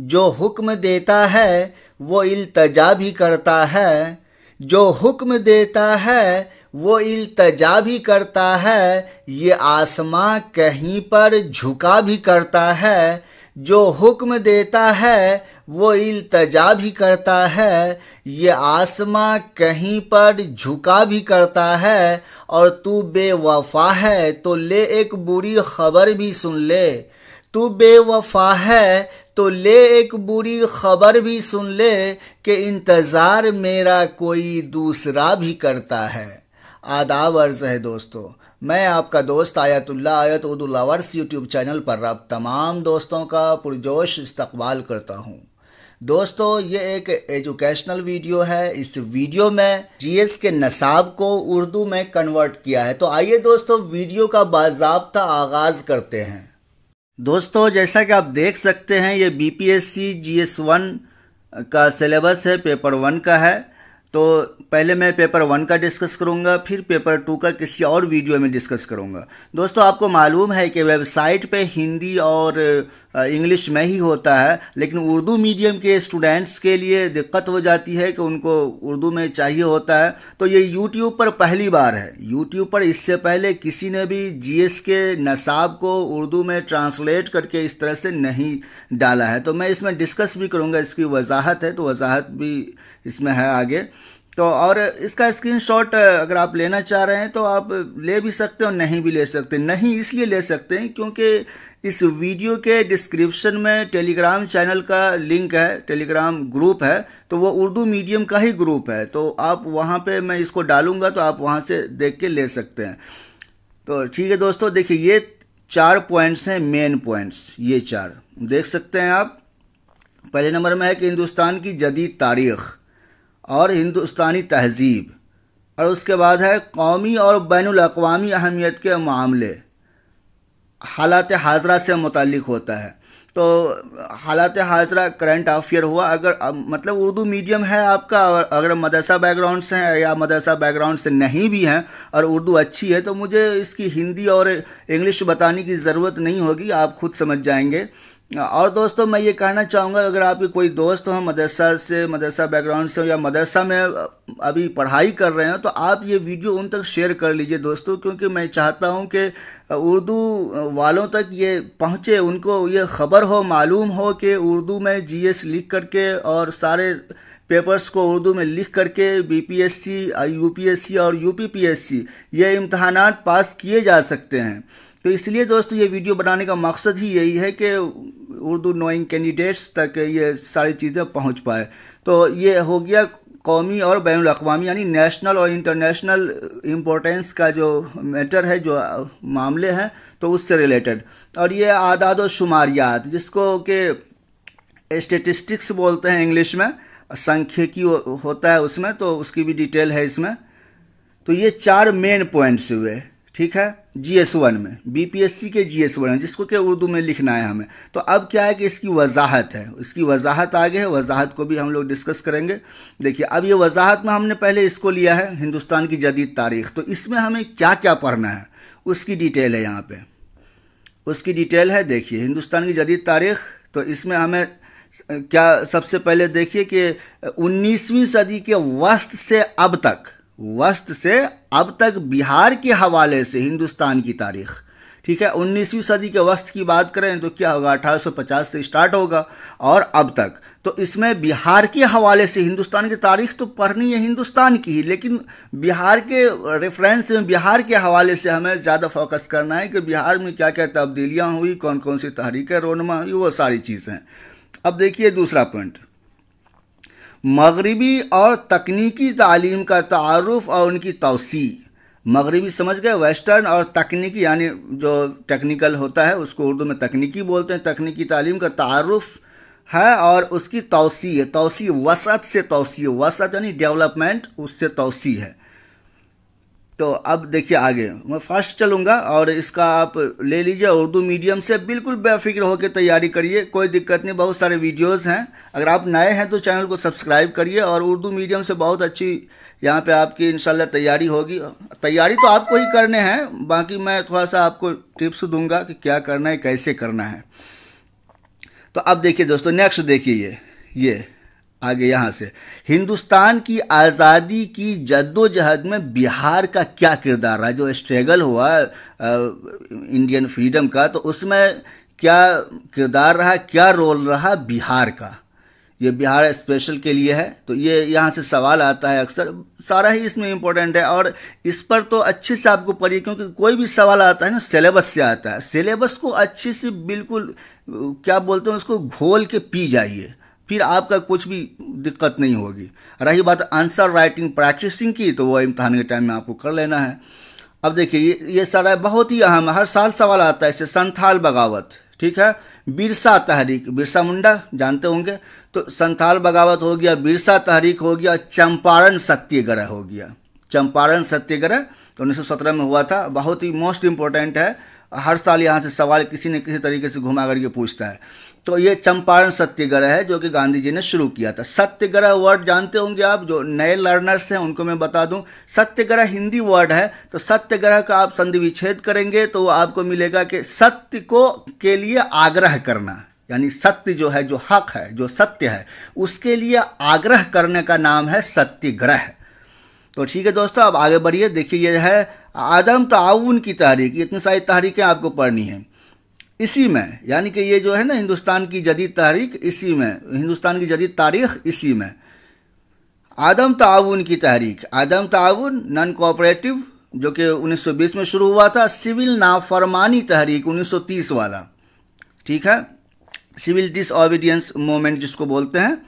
जो हुक्म देता है वो इल्तजा भी करता है जो हुक्म देता है वो इल्तजा भी करता है ये आसमां कहीं पर झुका भी करता है जो हुक्म देता है वो इल्तजा भी करता है ये आसमां कहीं पर झुका भी करता है और तू बेवफा है तो ले एक बुरी खबर भी सुन ले तू बेवफा है तो ले एक बुरी खबर भी सुन ले कि इंतज़ार मेरा कोई दूसरा भी करता है आदाब अर्ज है दोस्तों मैं आपका दोस्त आयतुल्ला आयत उर्दू लवर्स यूट्यूब चैनल पर आप तमाम दोस्तों का पुरजोश इस्तकबाल करता हूँ दोस्तों ये एक एजुकेशनल वीडियो है इस वीडियो में जीएस के नसाब को उर्दू में कन्वर्ट किया है तो आइए दोस्तों वीडियो का बाजाबता आगाज़ करते हैं दोस्तों जैसा कि आप देख सकते हैं ये B P S C G S one का सिलेबस है पेपर वन का है तो पहले मैं पेपर वन का डिस्कस करूंगा फिर पेपर टू का किसी और वीडियो में डिस्कस करूंगा दोस्तों आपको मालूम है कि वेबसाइट पे हिंदी और इंग्लिश में ही होता है लेकिन उर्दू मीडियम के स्टूडेंट्स के लिए दिक्कत हो जाती है कि उनको उर्दू में चाहिए होता है तो ये यूट्यूब पर पहली बार है यूट्यूब पर इससे पहले किसी ने भी जी के नसाब को उर्दू में ट्रांसलेट करके इस तरह से नहीं डाला है तो मैं इसमें डिस्कस भी करूँगा इसकी वजाहत है तो वजाहत भी इसमें है आगे तो और इसका स्क्रीनशॉट अगर आप लेना चाह रहे हैं तो आप ले भी सकते हैं और नहीं भी ले सकते नहीं इसलिए ले सकते हैं क्योंकि इस वीडियो के डिस्क्रिप्शन में टेलीग्राम चैनल का लिंक है टेलीग्राम ग्रुप है तो वो उर्दू मीडियम का ही ग्रुप है तो आप वहाँ पे मैं इसको डालूँगा तो आप वहाँ से देख के ले सकते हैं तो ठीक है दोस्तों देखिए ये चार पॉइंट्स हैं मेन पॉइंट्स ये चार देख सकते हैं आप पहले नंबर में है कि हिंदुस्तान की जदीद तारीख़ और हिंदुस्तानी तहजीब और उसके बाद है कौमी और बैन अवी अहमियत के मामले हालात हाजरा से मुतल होता है तो हालात हाजरा करंट अफेयर हुआ अगर मतलब उर्दू मीडियम है आपका अगर मदरसा बैकग्राउंड से हैं या मदरसा बैकग्राउंड से नहीं भी हैं और उर्दू अच्छी है तो मुझे इसकी हिंदी और इंग्लिश बताने की ज़रूरत नहीं होगी आप खुद समझ जाएंगे और दोस्तों मैं ये कहना चाहूँगा अगर आपके कोई दोस्त हो मदरसा से मदरसा बैकग्राउंड से या मदरसा में अभी पढ़ाई कर रहे हो तो आप ये वीडियो उन तक शेयर कर लीजिए दोस्तों क्योंकि मैं चाहता हूँ कि उर्दू वालों तक ये पहुँचे उनको ये ख़बर हो मालूम हो कि उर्दू में जीएस लिख करके और सारे पेपर्स को उर्दू में लिख करके बीपीएससी यूपीएससी और यूपीपीएससी ये इम्तहान पास किए जा सकते हैं तो इसलिए दोस्तों ये वीडियो बनाने का मकसद ही यही है कि उर्दू नोइंग कैंडिडेट्स तक ये सारी चीज़ें पहुंच पाए तो ये हो गया कौमी और बैन अवी यानी नेशनल और इंटरनेशनल इम्पोर्टेंस का जो मैटर है जो मामले हैं तो उससे रिलेटेड और ये आदाद व शुमारियात जिसको के स्टेटिस्टिक्स बोलते हैं इंग्लिश में की होता है उसमें तो उसकी भी डिटेल है इसमें तो ये चार मेन पॉइंट्स हुए ठीक है जी एस वन में बीपीएससी के जी एस वन जिसको कि उर्दू में लिखना है हमें तो अब क्या है कि इसकी वजाहत है इसकी वजाहत आगे है वजाहत को भी हम लोग डिस्कस करेंगे देखिए अब ये वजाहत में हमने पहले इसको लिया है हिंदुस्तान की जदीद तारीख तो इसमें हमें क्या क्या पढ़ना है उसकी डिटेल है यहाँ पर उसकी डिटेल है देखिए हिंदुस्तान की जदीद तारीख तो इसमें हमें क्या सबसे पहले देखिए कि उन्नीसवीं सदी के वस्त से अब तक वस्त से अब तक बिहार के हवाले से हिंदुस्तान की तारीख ठीक है 19वीं सदी के वस्त की बात करें तो क्या होगा 1850 से स्टार्ट होगा और अब तक तो इसमें बिहार के हवाले से हिंदुस्तान की तारीख तो पढ़नी है हिंदुस्तान की ही लेकिन बिहार के रेफरेंस में बिहार के हवाले से हमें ज़्यादा फोकस करना है कि बिहार में क्या क्या तब्दीलियाँ हुई कौन कौन सी तहरीकें रोनमा हुई वो सारी चीज़ें अब देखिए दूसरा पॉइंट मगरबी और तकनीकी तालीम का तारफ़ और उनकी तोसी मगरबी समझ गए वेस्टर्न और तकनीकी यानी जो टेक्निकल होता है उसको उर्दू में तकनीकी बोलते हैं तकनीकी तालीम का तारफ़ है और उसकी तोसी है तोसी वसत से तोसी वसत यानी डेवलपमेंट उससे तोसी है तो अब देखिए आगे मैं फास्ट चलूँगा और इसका आप ले लीजिए उर्दू मीडियम से बिल्कुल बेफिक्र होकर तैयारी करिए कोई दिक्कत नहीं बहुत सारे वीडियोस हैं अगर आप नए हैं तो चैनल को सब्सक्राइब करिए और उर्दू मीडियम से बहुत अच्छी यहाँ पे आपकी इन तैयारी होगी तैयारी तो आपको ही करने हैं बाकी मैं थोड़ा सा आपको टिप्स दूँगा कि क्या करना है कैसे करना है तो अब देखिए दोस्तों नेक्स्ट देखिए ये ये आगे यहाँ से हिंदुस्तान की आज़ादी की जद्दोजहद में बिहार का क्या किरदार रहा जो स्ट्रगल हुआ आ, इंडियन फ्रीडम का तो उसमें क्या किरदार रहा क्या रोल रहा बिहार का ये बिहार स्पेशल के लिए है तो ये यहाँ से सवाल आता है अक्सर सारा ही इसमें इम्पोर्टेंट है और इस पर तो अच्छे से आपको पढ़िए क्योंकि कोई भी सवाल आता है ना सिलेबस से आता है सिलेबस को अच्छे से बिल्कुल क्या बोलते हैं उसको घोल के पी जाइए फिर आपका कुछ भी दिक्कत नहीं होगी रही बात आंसर राइटिंग प्रैक्टिसिंग की तो वह इम्तहान के टाइम में आपको कर लेना है अब देखिए ये ये सारा बहुत ही अहम हर साल सवाल आता है इससे संथाल बगावत ठीक है बिरसा तहरीक बिरसा मुंडा जानते होंगे तो संथाल बगावत हो गया बिरसा तहरीक हो गया चंपारण सत्याग्रह हो गया चंपारण सत्याग्रह तो उन्नीस में हुआ था बहुत ही मोस्ट इम्पोर्टेंट है हर साल यहाँ से सवाल किसी न किसी तरीके से घुमा करके पूछता है तो ये चंपारण सत्यग्रह है जो कि गांधी जी ने शुरू किया था सत्यग्रह वर्ड जानते होंगे आप जो नए लर्नर्स हैं उनको मैं बता दूं सत्यग्रह हिंदी वर्ड है तो सत्यग्रह का आप संधि विच्छेद करेंगे तो आपको मिलेगा कि सत्य को के लिए आग्रह करना यानी सत्य जो है जो हक है जो सत्य है उसके लिए आग्रह करने का नाम है सत्यग्रह तो ठीक है दोस्तों आप आगे बढ़िए देखिए ये है आदम ताउन की तहरीक इतनी सारी तहरीकें आपको पढ़नी है इसी में यानी कि ये जो है ना हिंदुस्तान की जदीद तहरीक इसी में हिंदुस्तान की जदीद तारीख इसी में आदम ताउन की तहरीक आदम ताउन नॉन कोऑपरेटिव जो कि 1920 में शुरू हुआ था सिविल नाफरमानी तहरीक 1930 वाला ठीक है सिविल डिसऑबिडियंस मोमेंट जिसको बोलते हैं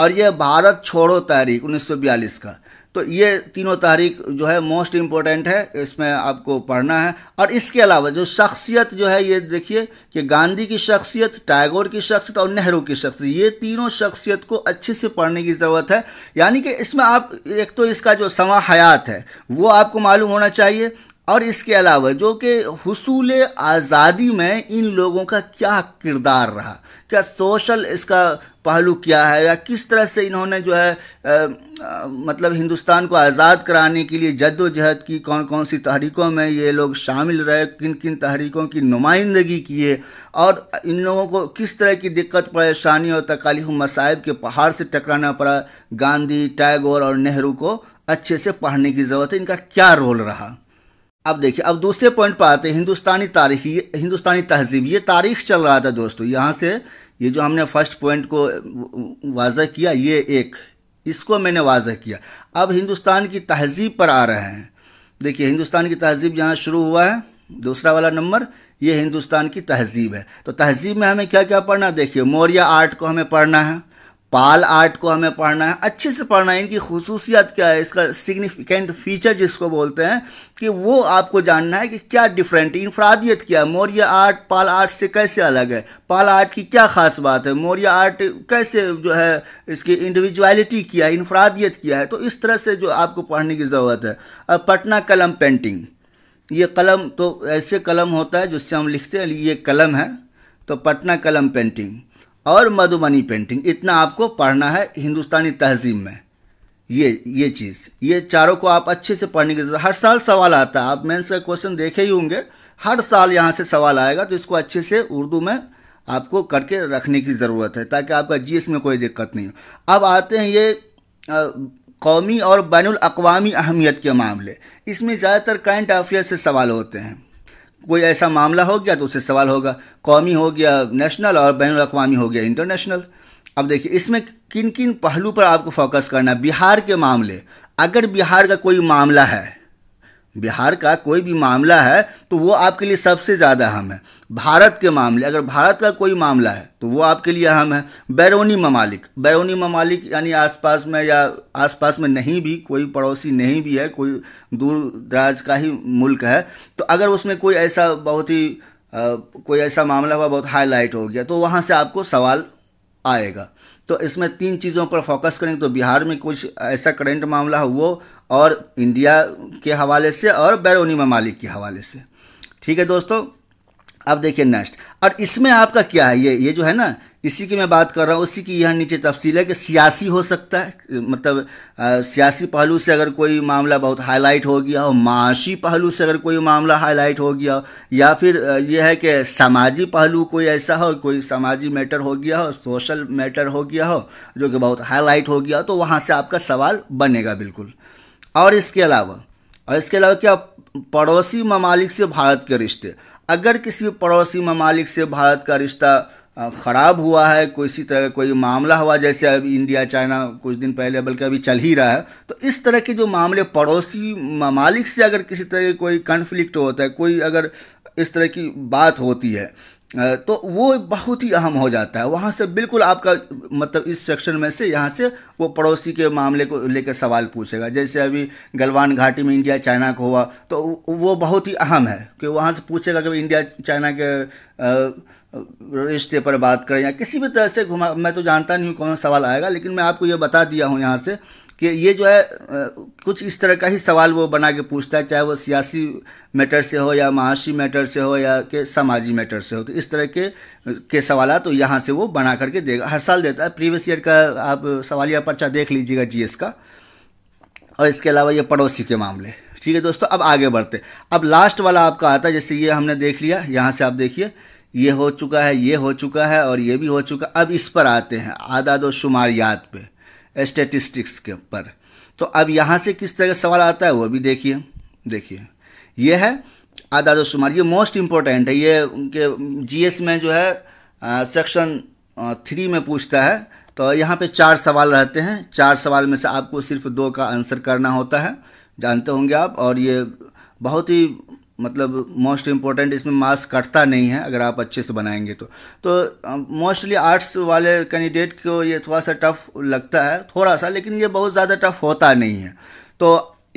और यह भारत छोड़ो तहरीक 1942 का तो ये तीनों तारीख जो है मोस्ट इम्पोर्टेंट है इसमें आपको पढ़ना है और इसके अलावा जो शख्सियत जो है ये देखिए कि गांधी की शख्सियत टैगोर की शख्सियत और नेहरू की शख्सियत ये तीनों शख्सियत को अच्छे से पढ़ने की ज़रूरत है यानी कि इसमें आप एक तो इसका जो हयात है वो आपको मालूम होना चाहिए और इसके अलावा जो कि हसूल आज़ादी में इन लोगों का क्या किरदार रहा क्या सोशल इसका पहलू क्या है या किस तरह से इन्होंने जो है आ, आ, मतलब हिंदुस्तान को आज़ाद कराने के लिए जद्दोजहद की कौन कौन सी तहरीकों में ये लोग शामिल रहे किन किन तहरीकों की नुमाइंदगी किए और इन लोगों को किस तरह की दिक्कत परेशानी और तकालीफ मसाइब के पहाड़ से टकराना पड़ा गांधी टैगोर और नेहरू को अच्छे से पढ़ने की ज़रूरत है इनका क्या रोल रहा अब देखिए अब दूसरे पॉइंट पर आते हैं हिंदुस्तानी तारीख ये हिंदुस्तानी तहजीब ये तारीख चल रहा था दोस्तों यहाँ से ये जो हमने फर्स्ट पॉइंट को वाजह किया ये एक इसको मैंने वाजह किया अब हिंदुस्तान की तहजीब पर आ रहे हैं देखिए हिंदुस्तान की तहजीब यहाँ शुरू हुआ है दूसरा वाला नंबर ये हिंदुस्तान की तहजीब है तो तहजीब में हमें क्या क्या पढ़ना देखिए मौर्य आर्ट को हमें पढ़ना है पाल आर्ट को हमें पढ़ना है अच्छे से पढ़ना है इनकी खसूसियात क्या है इसका सिग्निफिकेंट फीचर जिसको बोलते हैं कि वो आपको जानना है कि क्या डिफरेंट इनफरादियत क्या है मौर्य आर्ट पाल आर्ट से कैसे अलग है पाल आर्ट की क्या ख़ास बात है मौर्य आर्ट कैसे जो है इसकी इंडिविजुअलिटी किया है इनफरादियत किया है तो इस तरह से जो आपको पढ़ने की ज़रूरत है अब पटना कलम पेंटिंग ये कलम तो ऐसे कलम होता है जिससे हम लिखते हैं ये कलम है तो पटना कलम पेंटिंग और मधुबनी पेंटिंग इतना आपको पढ़ना है हिंदुस्तानी तहजीब में ये ये चीज़ ये चारों को आप अच्छे से पढ़ने की जरूरत हर साल सवाल आता है आप मेंस का क्वेश्चन देखे ही होंगे हर साल यहाँ से सवाल आएगा तो इसको अच्छे से उर्दू में आपको करके रखने की ज़रूरत है ताकि आपका जी में कोई दिक्कत नहीं हो अब आते हैं ये आ, कौमी और बैन अवी अहमियत के मामले इसमें ज़्यादातर करंट अफेयर से सवाल होते हैं कोई ऐसा मामला हो गया तो उससे सवाल होगा कौमी हो गया नेशनल और बैन अवी हो गया इंटरनेशनल अब देखिए इसमें किन किन पहलू पर आपको फोकस करना है बिहार के मामले अगर बिहार का कोई मामला है बिहार का कोई भी मामला है तो वो आपके लिए सबसे ज़्यादा अहम है भारत के मामले अगर भारत का कोई मामला है तो वो आपके लिए अहम है बैरूनी ममालिक बैरूनी ममालिक यानी आसपास में या आसपास में नहीं भी कोई पड़ोसी नहीं भी है कोई दूर दराज का ही मुल्क है तो अगर उसमें कोई ऐसा बहुत ही कोई ऐसा मामला हुआ बहुत हाईलाइट हो गया तो वहाँ से आपको सवाल आएगा तो इसमें तीन चीज़ों पर फोकस करेंगे तो बिहार में कुछ ऐसा करेंट मामला हुआ और इंडिया के हवाले से और बैरूनी ममालिक के हवाले से ठीक है दोस्तों अब देखिए नेक्स्ट और इसमें आपका क्या है ये ये जो है ना इसी की मैं बात कर रहा हूँ उसी की यह नीचे तफसील है कि सियासी हो सकता है मतलब आ, सियासी पहलू से अगर कोई मामला बहुत हाईलाइट हो गया हो माशी पहलू से अगर कोई मामला हाईलाइट हो गया हो या फिर यह है कि सामाजिक पहलू कोई ऐसा हो कोई सामाजिक मैटर हो गया हो सोशल मैटर हो गया हो जो कि बहुत हाईलाइट हो गया हो तो वहाँ से आपका सवाल बनेगा बिल्कुल और इसके अलावा और इसके अलावा क्या पड़ोसी ममालिक से भारत के रिश्ते अगर किसी पड़ोसी ममालिक से भारत का रिश्ता ख़राब हुआ है किसी तरह कोई मामला हुआ जैसे अब इंडिया चाइना कुछ दिन पहले बल्कि अभी चल ही रहा है तो इस तरह के जो मामले पड़ोसी ममालिक से अगर किसी तरह कोई कन्फ्लिक्ट होता है कोई अगर इस तरह की बात होती है तो वो बहुत ही अहम हो जाता है वहाँ से बिल्कुल आपका मतलब इस सेक्शन में से यहाँ से वो पड़ोसी के मामले को लेकर सवाल पूछेगा जैसे अभी गलवान घाटी में इंडिया चाइना को हुआ तो वो बहुत ही अहम है कि वहाँ से पूछेगा कि इंडिया चाइना के रिश्ते पर बात करें या किसी भी तरह से घुमा मैं तो जानता नहीं हूँ कौन सवाल आएगा लेकिन मैं आपको ये बता दिया हूँ यहाँ से कि ये जो है कुछ इस तरह का ही सवाल वो बना के पूछता है चाहे वो सियासी मैटर से हो या महाशी मैटर से हो या के सामाजिक मैटर से हो तो इस तरह के के सवाल तो यहाँ से वो बना करके देगा हर साल देता है प्रीवियस ईयर का आप सवालिया पर्चा देख लीजिएगा जीएस का और इसके अलावा ये पड़ोसी के मामले ठीक है दोस्तों अब आगे बढ़ते अब लास्ट वाला आपका आता है जैसे ये हमने देख लिया यहाँ से आप देखिए ये हो चुका है ये हो चुका है और ये भी हो चुका अब इस पर आते हैं आदाद व शुमारियात पर स्टेटिस्टिक्स के ऊपर तो अब यहाँ से किस तरह का सवाल आता है वो भी देखिए देखिए ये है आदाद शुमार ये मोस्ट इम्पोर्टेंट है ये उनके जीएस में जो है सेक्शन थ्री में पूछता है तो यहाँ पे चार सवाल रहते हैं चार सवाल में से आपको सिर्फ दो का आंसर करना होता है जानते होंगे आप और ये बहुत ही मतलब मोस्ट इम्पोर्टेंट इसमें मार्क्स कटता नहीं है अगर आप अच्छे से बनाएंगे तो तो मोस्टली आर्ट्स वाले कैंडिडेट को ये थोड़ा सा टफ लगता है थोड़ा सा लेकिन ये बहुत ज़्यादा टफ होता नहीं है तो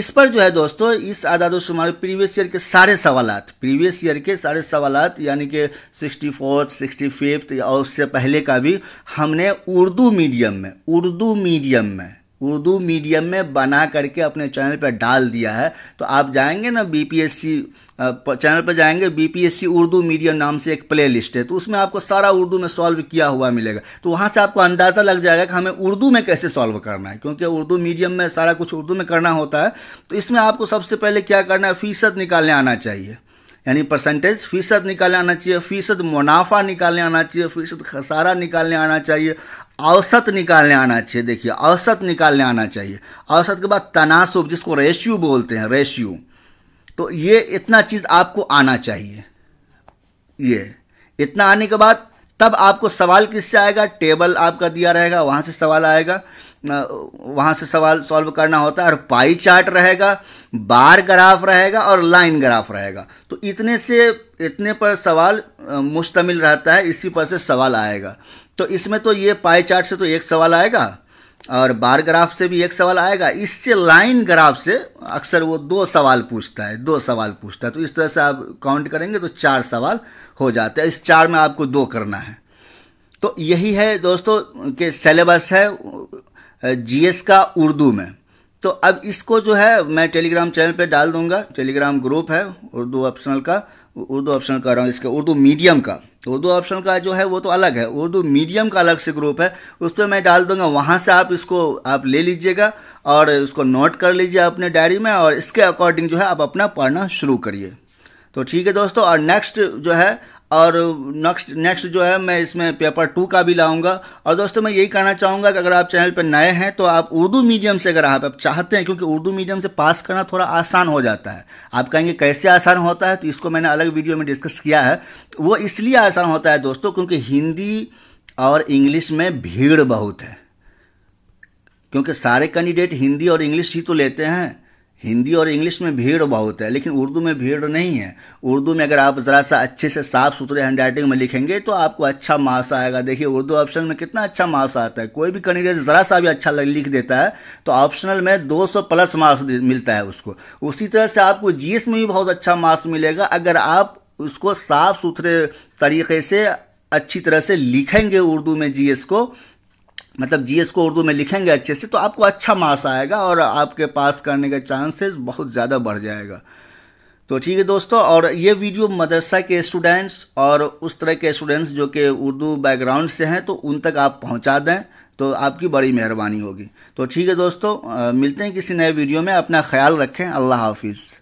इस पर जो है दोस्तों इस आदाद शुमार प्रीवियस ईयर के सारे सवाल प्रीवियस ईयर के सारे सवाल यानी कि सिक्सटी फोर्थ सिक्सटी फिफ्थ और उससे पहले का भी हमने उर्दू मीडियम में उर्दू मीडियम में उर्दू मीडियम में बना करके अपने चैनल पर डाल दिया है तो आप जाएंगे ना बीपीएससी चैनल पर जाएंगे बीपीएससी उर्दू मीडियम नाम से एक प्ले लिस्ट है तो उसमें आपको सारा उर्दू में सॉल्व किया हुआ मिलेगा तो वहाँ से आपको अंदाज़ा लग जाएगा कि हमें उर्दू में कैसे सॉल्व करना है क्योंकि उर्दू मीडियम में सारा कुछ उर्दू में करना होता है तो इसमें आपको सबसे पहले क्या करना है फ़ीसद निकालने आना चाहिए यानी परसेंटेज फ़ीसद निकालने आना चाहिए फ़ीसद मुनाफा निकालने आना चाहिए फ़ीसद खसारा निकालने आना चाहिए औसत निकालने आना चाहिए देखिए औसत निकालने आना चाहिए औसत के बाद तनासुब जिसको रेशियो बोलते हैं रेशियो तो ये इतना चीज़ आपको आना चाहिए ये इतना आने के बाद तब आपको सवाल किससे आएगा टेबल आपका दिया रहेगा वहाँ से सवाल आएगा वहाँ से सवाल सॉल्व करना होता है और पाई चार्ट रहेगा बार ग्राफ रहेगा और लाइन ग्राफ रहेगा तो इतने से इतने पर सवाल मुश्तमिल रहता है इसी पर से सवाल आएगा तो इसमें तो ये पाई चार्ट से तो एक सवाल आएगा और बार ग्राफ से भी एक सवाल आएगा इससे लाइन ग्राफ से अक्सर वो दो सवाल पूछता है दो सवाल पूछता है तो इस तरह से आप काउंट करेंगे तो चार सवाल हो जाते हैं इस चार में आपको दो करना है तो यही है दोस्तों के सिलेबस है जीएस का उर्दू में तो अब इसको जो है मैं टेलीग्राम चैनल पे डाल दूंगा टेलीग्राम ग्रुप है उर्दू ऑप्शनल का उर्दू ऑप्शनल कर रहा हूँ इसका उर्दू मीडियम का उर्दू ऑप्शन का जो है वो तो अलग है उर्दू मीडियम का अलग से ग्रुप है उस पर मैं डाल दूंगा वहाँ से आप इसको आप ले लीजिएगा और इसको नोट कर लीजिए अपने डायरी में और इसके अकॉर्डिंग जो है आप अपना पढ़ना शुरू करिए तो ठीक है दोस्तों और नेक्स्ट जो है और नेक्स्ट नेक्स्ट जो है मैं इसमें पेपर टू का भी लाऊंगा और दोस्तों मैं यही कहना चाहूँगा कि अगर आप चैनल पर नए हैं तो आप उर्दू मीडियम से अगर आप, आप चाहते हैं क्योंकि उर्दू मीडियम से पास करना थोड़ा आसान हो जाता है आप कहेंगे कैसे आसान होता है तो इसको मैंने अलग वीडियो में डिस्कस किया है वो इसलिए आसान होता है दोस्तों क्योंकि हिंदी और इंग्लिश में भीड़ बहुत है क्योंकि सारे कैंडिडेट हिंदी और इंग्लिश ही तो लेते हैं हिंदी और इंग्लिश में भीड़ बहुत है लेकिन उर्दू में भीड़ नहीं है उर्दू में अगर आप ज़रा सा अच्छे से साफ सुथरे हैंड राइटिंग में लिखेंगे तो आपको अच्छा मार्क्स आएगा देखिए उर्दू ऑप्शन में कितना अच्छा मार्क्स आता है कोई भी कैंडिडेट ज़रा सा भी अच्छा लिख देता है तो ऑप्शनल में दो प्लस मार्क्स मिलता है उसको उसी तरह से आपको जी में भी बहुत अच्छा मार्क्स मिलेगा अगर आप उसको साफ सुथरे तरीके से अच्छी तरह से लिखेंगे उर्दू में जीएस को मतलब जीएस को उर्दू में लिखेंगे अच्छे से तो आपको अच्छा मार्क्स आएगा और आपके पास करने का चांसेस बहुत ज़्यादा बढ़ जाएगा तो ठीक है दोस्तों और ये वीडियो मदरसा के स्टूडेंट्स और उस तरह के स्टूडेंट्स जो कि उर्दू बैकग्राउंड से हैं तो उन तक आप पहुँचा दें तो आपकी बड़ी मेहरबानी होगी तो ठीक है दोस्तों मिलते हैं किसी नए वीडियो में अपना ख्याल रखें अल्लाह हाफिज़